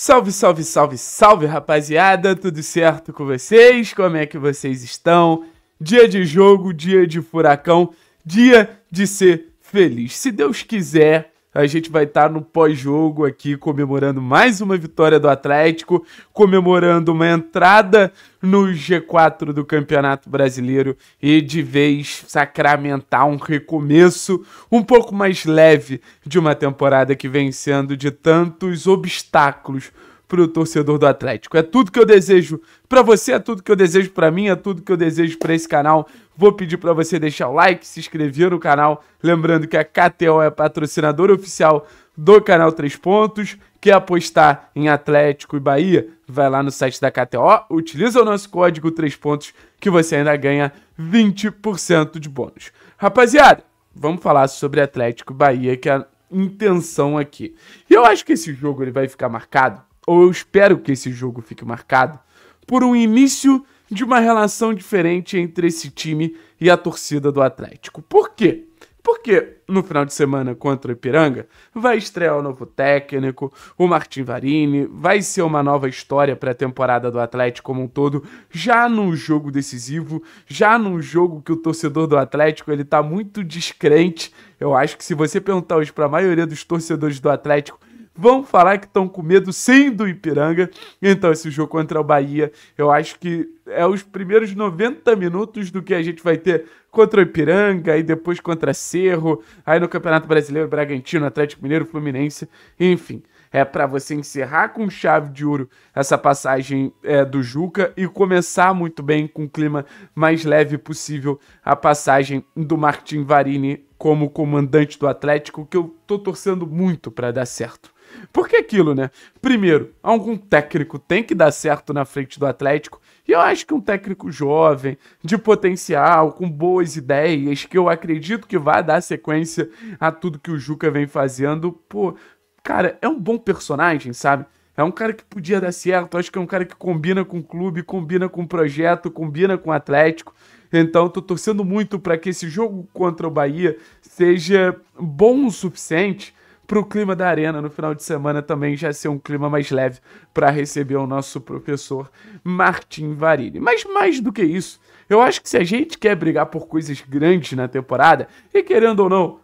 Salve, salve, salve, salve, rapaziada! Tudo certo com vocês? Como é que vocês estão? Dia de jogo, dia de furacão, dia de ser feliz. Se Deus quiser, a gente vai estar tá no pós-jogo aqui comemorando mais uma vitória do Atlético, comemorando uma entrada no G4 do Campeonato Brasileiro e de vez sacramentar um recomeço um pouco mais leve de uma temporada que vem sendo de tantos obstáculos pro torcedor do Atlético. É tudo que eu desejo para você, é tudo que eu desejo para mim, é tudo que eu desejo para esse canal. Vou pedir para você deixar o like, se inscrever no canal, lembrando que a KTO é patrocinadora oficial do canal Três Pontos. Quer apostar em Atlético e Bahia? Vai lá no site da KTO, utiliza o nosso código Três Pontos que você ainda ganha 20% de bônus. Rapaziada, vamos falar sobre Atlético e Bahia, que é a intenção aqui. E eu acho que esse jogo ele vai ficar marcado ou eu espero que esse jogo fique marcado por um início de uma relação diferente entre esse time e a torcida do Atlético. Por quê? Porque no final de semana contra o Ipiranga vai estrear o novo técnico, o Martin Varini, vai ser uma nova história para a temporada do Atlético como um todo, já num jogo decisivo, já num jogo que o torcedor do Atlético ele tá muito descrente. Eu acho que se você perguntar hoje para a maioria dos torcedores do Atlético vão falar que estão com medo sim do Ipiranga. Então, esse jogo contra o Bahia, eu acho que é os primeiros 90 minutos do que a gente vai ter contra o Ipiranga, e depois contra Cerro, aí no Campeonato Brasileiro, Bragantino, Atlético Mineiro, Fluminense, enfim. É para você encerrar com chave de ouro essa passagem é, do Juca e começar muito bem com o clima mais leve possível a passagem do Martin Varini como comandante do Atlético, que eu tô torcendo muito para dar certo. Porque aquilo, né? Primeiro, algum técnico tem que dar certo na frente do Atlético. E eu acho que um técnico jovem, de potencial, com boas ideias, que eu acredito que vai dar sequência a tudo que o Juca vem fazendo, pô, cara, é um bom personagem, sabe? É um cara que podia dar certo, acho que é um cara que combina com o clube, combina com o projeto, combina com o Atlético. Então, tô torcendo muito para que esse jogo contra o Bahia seja bom o suficiente para o clima da arena no final de semana também já ser um clima mais leve para receber o nosso professor Martin Varini. Mas mais do que isso, eu acho que se a gente quer brigar por coisas grandes na temporada, e querendo ou não,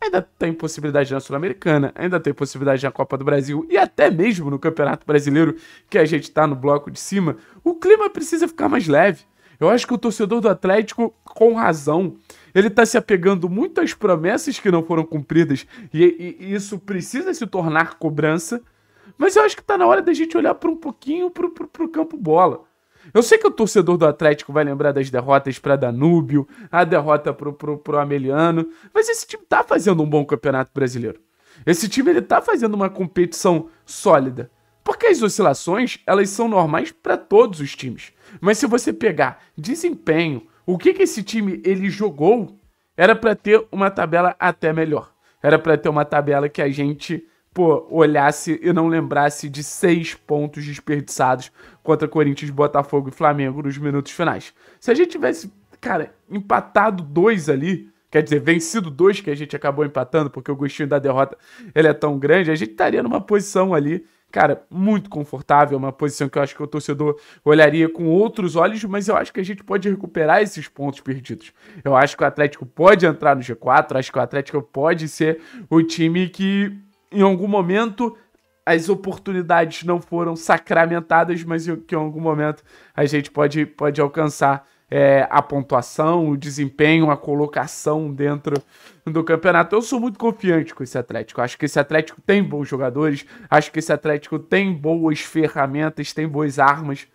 ainda tem possibilidade na Sul-Americana, ainda tem possibilidade na Copa do Brasil e até mesmo no Campeonato Brasileiro, que a gente está no bloco de cima, o clima precisa ficar mais leve. Eu acho que o torcedor do Atlético, com razão, ele está se apegando muito às promessas que não foram cumpridas e, e, e isso precisa se tornar cobrança. Mas eu acho que está na hora da gente olhar para um pouquinho para o campo bola. Eu sei que o torcedor do Atlético vai lembrar das derrotas para Danúbio, a derrota para o pro Ameliano, mas esse time tá fazendo um bom campeonato brasileiro. Esse time ele tá fazendo uma competição sólida. Porque as oscilações, elas são normais para todos os times. Mas se você pegar desempenho, o que, que esse time ele jogou, era para ter uma tabela até melhor. Era para ter uma tabela que a gente pô, olhasse e não lembrasse de seis pontos desperdiçados contra Corinthians, Botafogo e Flamengo nos minutos finais. Se a gente tivesse, cara, empatado dois ali, quer dizer, vencido dois que a gente acabou empatando, porque o gostinho da derrota ele é tão grande, a gente estaria numa posição ali cara, muito confortável, é uma posição que eu acho que o torcedor olharia com outros olhos, mas eu acho que a gente pode recuperar esses pontos perdidos. Eu acho que o Atlético pode entrar no G4, acho que o Atlético pode ser o time que em algum momento as oportunidades não foram sacramentadas, mas que em algum momento a gente pode, pode alcançar é, a pontuação, o desempenho, a colocação dentro do campeonato. Eu sou muito confiante com esse Atlético. Acho que esse Atlético tem bons jogadores, acho que esse Atlético tem boas ferramentas, tem boas armas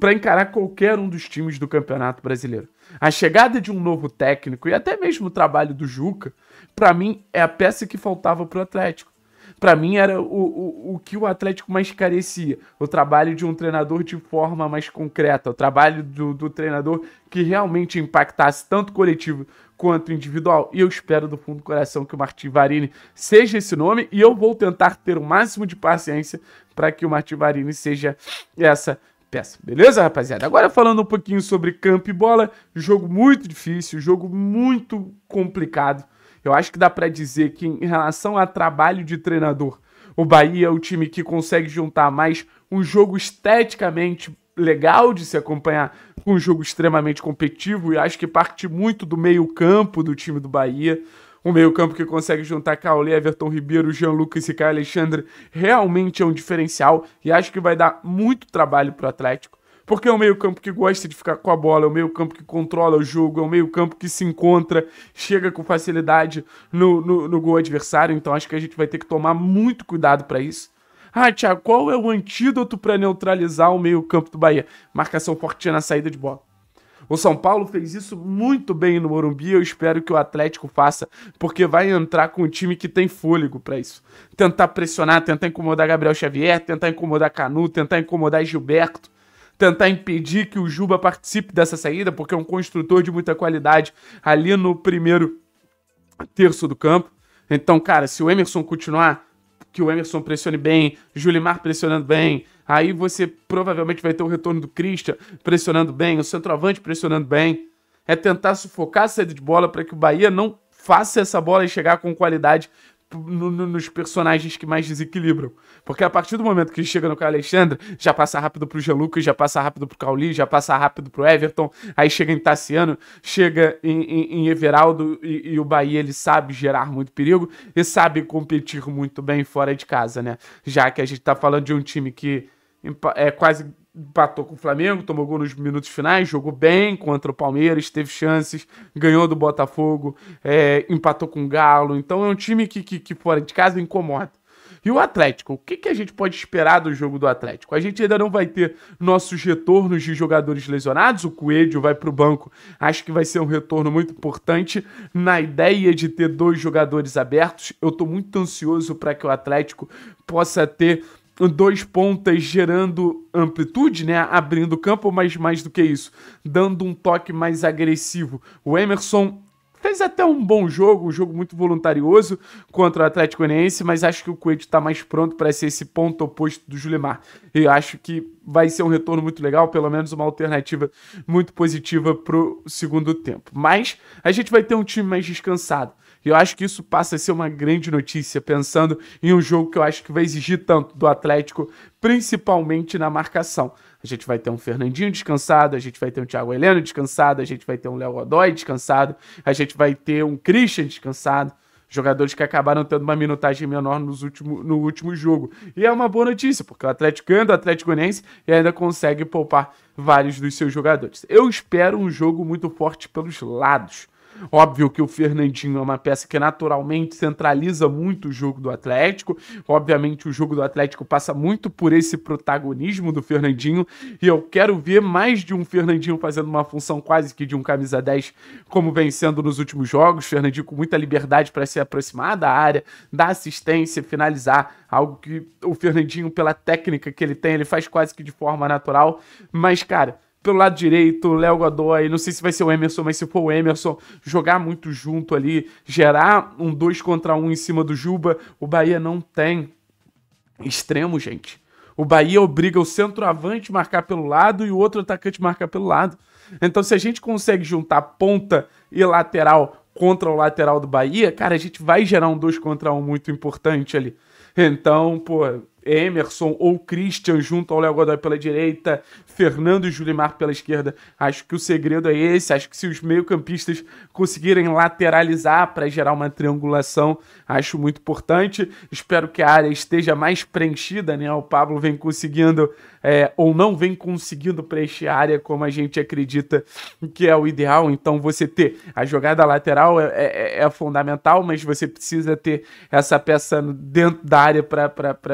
para encarar qualquer um dos times do Campeonato Brasileiro. A chegada de um novo técnico e até mesmo o trabalho do Juca, para mim é a peça que faltava para o Atlético para mim era o, o, o que o Atlético mais carecia. O trabalho de um treinador de forma mais concreta, o trabalho do, do treinador que realmente impactasse tanto coletivo quanto individual. E eu espero do fundo do coração que o Martin Varini seja esse nome e eu vou tentar ter o máximo de paciência para que o Martin Varini seja essa peça. Beleza, rapaziada? Agora falando um pouquinho sobre campo e bola, jogo muito difícil, jogo muito complicado. Eu acho que dá para dizer que, em relação a trabalho de treinador, o Bahia é o time que consegue juntar mais um jogo esteticamente legal de se acompanhar com um jogo extremamente competitivo e acho que parte muito do meio-campo do time do Bahia. Um meio-campo que consegue juntar Caolé, Everton Ribeiro, Jean Lucas e Caio Alexandre realmente é um diferencial e acho que vai dar muito trabalho para o Atlético. Porque é um meio-campo que gosta de ficar com a bola, é um meio-campo que controla o jogo, é um meio-campo que se encontra, chega com facilidade no, no, no gol adversário. Então acho que a gente vai ter que tomar muito cuidado para isso. Ah, Thiago, qual é o antídoto para neutralizar o meio-campo do Bahia? Marcação forte na saída de bola. O São Paulo fez isso muito bem no Morumbi, eu espero que o Atlético faça, porque vai entrar com um time que tem fôlego para isso. Tentar pressionar, tentar incomodar Gabriel Xavier, tentar incomodar Canu, tentar incomodar Gilberto tentar impedir que o Juba participe dessa saída, porque é um construtor de muita qualidade ali no primeiro terço do campo. Então, cara, se o Emerson continuar, que o Emerson pressione bem, Julimar pressionando bem, aí você provavelmente vai ter o retorno do Christian pressionando bem, o centroavante pressionando bem. É tentar sufocar a saída de bola para que o Bahia não faça essa bola e chegar com qualidade nos personagens que mais desequilibram. Porque a partir do momento que chega no Caio Alexandre, já passa rápido pro Gelucas, já passa rápido pro Cauli, já passa rápido pro Everton, aí chega em Tassiano, chega em, em, em Everaldo e, e, o Bahia ele sabe gerar muito perigo e sabe competir muito bem fora de casa, né? Já que a gente tá falando de um time que é quase empatou com o Flamengo, tomou gol nos minutos finais, jogou bem contra o Palmeiras, teve chances, ganhou do Botafogo, é, empatou com o Galo. Então é um time que, que, que fora de casa incomoda. E o Atlético, o que, que a gente pode esperar do jogo do Atlético? A gente ainda não vai ter nossos retornos de jogadores lesionados, o Coelho vai para o banco, acho que vai ser um retorno muito importante na ideia de ter dois jogadores abertos. Eu estou muito ansioso para que o Atlético possa ter dois pontas gerando amplitude, né? Abrindo o campo, mas mais do que isso, dando um toque mais agressivo. O Emerson Fez até um bom jogo, um jogo muito voluntarioso contra o Atlético Goianiense, mas acho que o Coelho está mais pronto para ser esse ponto oposto do Julimar. E acho que vai ser um retorno muito legal, pelo menos uma alternativa muito positiva para o segundo tempo. Mas a gente vai ter um time mais descansado. E eu acho que isso passa a ser uma grande notícia, pensando em um jogo que eu acho que vai exigir tanto do Atlético, principalmente na marcação a gente vai ter um Fernandinho descansado, a gente vai ter um Thiago Heleno descansado, a gente vai ter um Léo Godoy descansado, a gente vai ter um Christian descansado. Jogadores que acabaram tendo uma minutagem menor nos último, no último jogo. E é uma boa notícia, porque o Atlético anda, o Atlético Goianiense e ainda consegue poupar vários dos seus jogadores. Eu espero um jogo muito forte pelos lados. Óbvio que o Fernandinho é uma peça que naturalmente centraliza muito o jogo do Atlético. Obviamente, o jogo do Atlético passa muito por esse protagonismo do Fernandinho. E eu quero ver mais de um Fernandinho fazendo uma função quase que de um camisa 10, como vem sendo nos últimos jogos. Fernandinho com muita liberdade para se aproximar da área, dar assistência, finalizar. Algo que o Fernandinho, pela técnica que ele tem, ele faz quase que de forma natural. Mas, cara pelo lado direito, o Léo Godoy, não sei se vai ser o Emerson, mas se for o Emerson, jogar muito junto ali, gerar um 2 contra 1 um em cima do Juba, o Bahia não tem extremo, gente. O Bahia obriga o centroavante a marcar pelo lado e o outro atacante marcar pelo lado. Então, se a gente consegue juntar ponta e lateral contra o lateral do Bahia, cara, a gente vai gerar um 2 contra 1 um muito importante ali. Então, pô, Emerson ou Christian junto ao Léo Godoy pela direita, Fernando e Julimar pela esquerda. Acho que o segredo é esse. Acho que se os meio-campistas conseguirem lateralizar para gerar uma triangulação, acho muito importante. Espero que a área esteja mais preenchida, né? O Pablo vem conseguindo é, ou não vem conseguindo preencher a área como a gente acredita que é o ideal. Então você ter a jogada lateral é, é, é, é fundamental, mas você precisa ter essa peça dentro da área para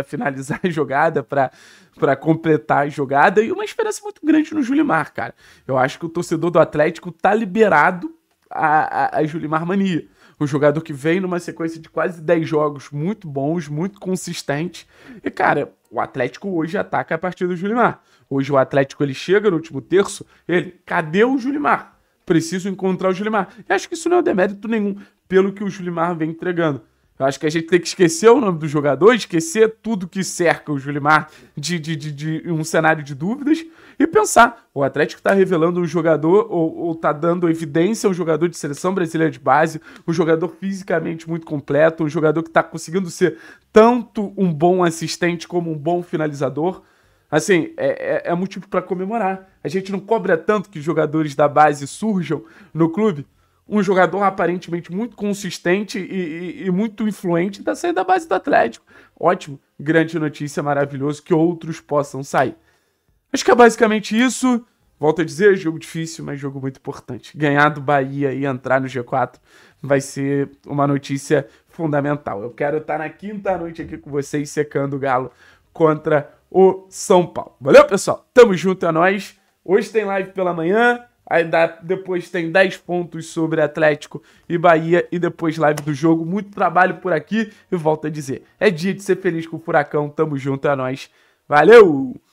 finalizar finalizar a jogada, para completar a jogada, e uma esperança muito grande no Julimar, cara. Eu acho que o torcedor do Atlético tá liberado a, a, a Julimar Mania. Um jogador que vem numa sequência de quase 10 jogos muito bons, muito consistente. E, cara, o Atlético hoje ataca a partir do Julimar. Hoje o Atlético ele chega no último terço, ele, cadê o Julimar? Preciso encontrar o Julimar. E acho que isso não é demérito nenhum pelo que o Julimar vem entregando. Eu acho que a gente tem que esquecer o nome do jogador, esquecer tudo que cerca o Julimar de, de, de, de um cenário de dúvidas e pensar: o Atlético está revelando um jogador ou está dando evidência a um jogador de seleção brasileira de base, um jogador fisicamente muito completo, um jogador que está conseguindo ser tanto um bom assistente como um bom finalizador. Assim, é, é, é motivo para comemorar. A gente não cobra tanto que jogadores da base surjam no clube, um jogador aparentemente muito consistente e, e, e muito influente está saindo da base do Atlético. Ótimo, grande notícia, maravilhoso que outros possam sair. Acho que é basicamente isso. Volto a dizer, jogo difícil, mas jogo muito importante. Ganhar do Bahia e entrar no G4 vai ser uma notícia fundamental. Eu quero estar na quinta noite aqui com vocês secando o galo contra o São Paulo. Valeu, pessoal. Tamo junto, é nóis. Hoje tem live pela manhã. Aí dá, depois tem 10 pontos sobre Atlético e Bahia e depois live do jogo. Muito trabalho por aqui e volto a dizer, é dia de ser feliz com o Furacão. Tamo junto, é nóis. Valeu!